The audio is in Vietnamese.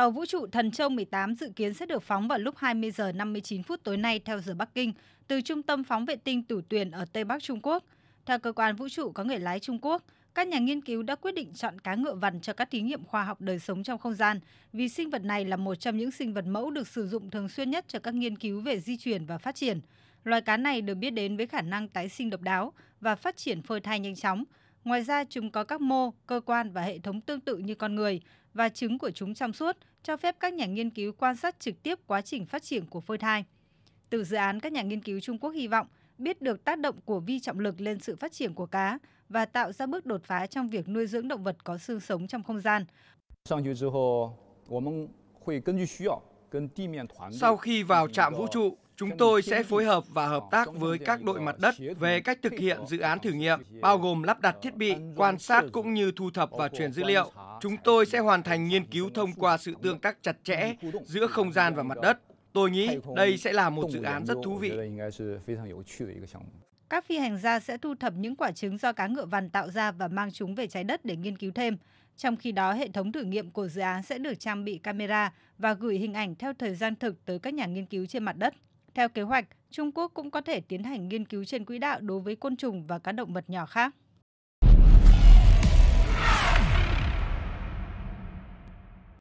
Tàu vũ trụ Thần Châu 18 dự kiến sẽ được phóng vào lúc 20 giờ 59 phút tối nay theo giờ Bắc Kinh từ trung tâm phóng vệ tinh Tủ Tuyền ở Tây Bắc Trung Quốc. Theo cơ quan vũ trụ có người lái Trung Quốc, các nhà nghiên cứu đã quyết định chọn cá ngựa vằn cho các thí nghiệm khoa học đời sống trong không gian, vì sinh vật này là một trong những sinh vật mẫu được sử dụng thường xuyên nhất cho các nghiên cứu về di chuyển và phát triển. Loài cá này được biết đến với khả năng tái sinh độc đáo và phát triển phôi thai nhanh chóng, Ngoài ra, chúng có các mô, cơ quan và hệ thống tương tự như con người và trứng của chúng trong suốt, cho phép các nhà nghiên cứu quan sát trực tiếp quá trình phát triển của phôi thai. Từ dự án, các nhà nghiên cứu Trung Quốc hy vọng biết được tác động của vi trọng lực lên sự phát triển của cá và tạo ra bước đột phá trong việc nuôi dưỡng động vật có xương sống trong không gian. Sau khi vào trạm vũ trụ, Chúng tôi sẽ phối hợp và hợp tác với các đội mặt đất về cách thực hiện dự án thử nghiệm, bao gồm lắp đặt thiết bị, quan sát cũng như thu thập và truyền dữ liệu. Chúng tôi sẽ hoàn thành nghiên cứu thông qua sự tương tác chặt chẽ giữa không gian và mặt đất. Tôi nghĩ đây sẽ là một dự án rất thú vị. Các phi hành gia sẽ thu thập những quả trứng do cá ngựa vằn tạo ra và mang chúng về trái đất để nghiên cứu thêm. Trong khi đó, hệ thống thử nghiệm của dự án sẽ được trang bị camera và gửi hình ảnh theo thời gian thực tới các nhà nghiên cứu trên mặt đất. Theo kế hoạch, Trung Quốc cũng có thể tiến hành nghiên cứu trên quỹ đạo đối với côn trùng và các động vật nhỏ khác.